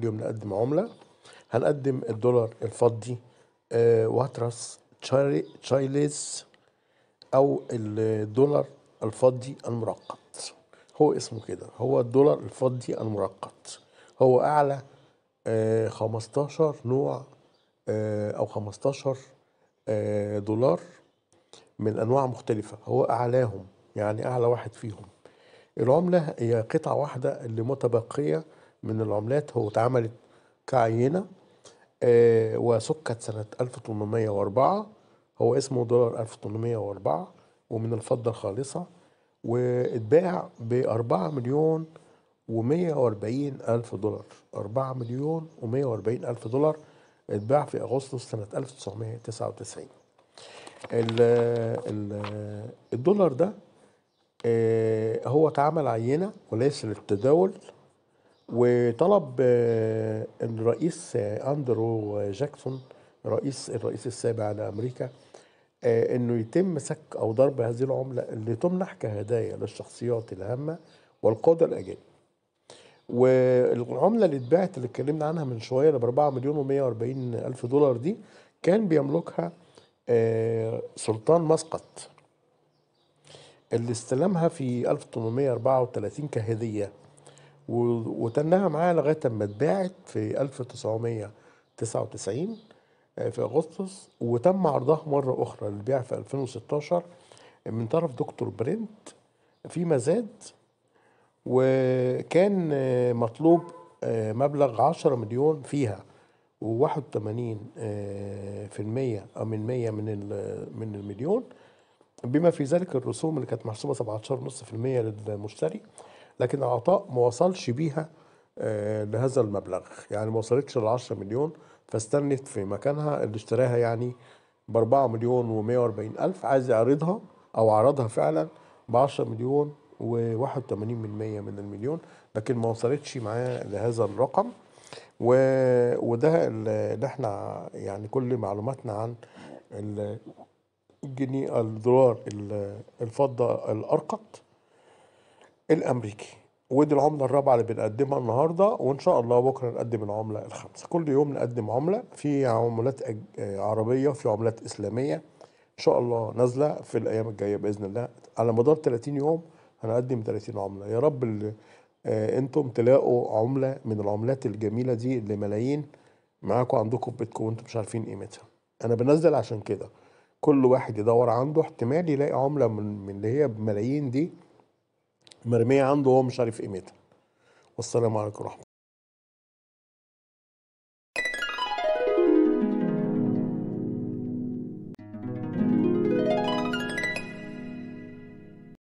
اليوم نقدم عملة هنقدم الدولار الفضي آه واترس تشايليز أو الدولار الفضي المرقط هو اسمه كده هو الدولار الفضي المرقط هو أعلى آه 15 نوع آه أو 15 آه، دولار من أنواع مختلفة هو أعلاهم يعني أعلى واحد فيهم العملة هي قطعة واحدة اللي متبقية من العملات هو اتعملت كعينة آه وسكت سنة 1804 هو اسمه دولار 1804 ومن الفضة الخالصة واتباع ب 4 مليون و140 ألف دولار 4 مليون و140 ألف دولار اتباع في أغسطس سنة 1999 ال ال الدولار ده آه، هو اتعمل عينه وليس للتداول وطلب الرئيس آه، آه، اندرو جاكسون رئيس الرئيس السابع لامريكا انه يتم سك او ضرب هذه العمله اللي تمنح كهدايا للشخصيات الهامه والقاده الاجانب. والعمله اللي اتباعت اللي اتكلمنا عنها من شويه ب 4 مليون و140 الف دولار دي كان بيملكها سلطان مسقط اللي استلمها في 1834 كهدية وتنها معاه لغاية ما اتباعت في 1999 آه، في أغسطس وتم عرضها مرة أخرى للبيع في 2016 من طرف دكتور برنت في مزاد وكان آه، مطلوب آه، مبلغ 10 مليون فيها و81% من 100 من من المليون بما في ذلك الرسوم اللي كانت محسوبه 17.5% للمشتري لكن العطاء ما وصلش بيها آه، لهذا المبلغ يعني ما وصلتش ل 10 مليون فاستنت في مكانها اللي اشتراها يعني ب 4 مليون و140 الف عايز يعرضها او عرضها فعلا ب 10 مليون و81% من المليون لكن ما وصلتش معاه لهذا الرقم و... وده اللي احنا يعني كل معلوماتنا عن جنيه الدولار الفضة الأرقط الأمريكي ودي العملة الرابعة اللي بنقدمها النهاردة وإن شاء الله بكرة نقدم العملة الخامسة كل يوم نقدم عملة في عملات عربية في عملات إسلامية إن شاء الله نازلة في الأيام الجاية بإذن الله على مدار 30 يوم هنقدم 30 عملة يا رب آه، أنتم تلاقوا عملة من العملات الجميلة دي اللي ملايين معاكم عندكم في بيتكم وانتم مش عارفين قيمتها أنا بنزل عشان كده كل واحد يدور عنده احتمال يلاقي عملة من, من اللي هي بملايين دي مرمية عنده وهو مش عارف قيمتها والسلام عليكم ورحمة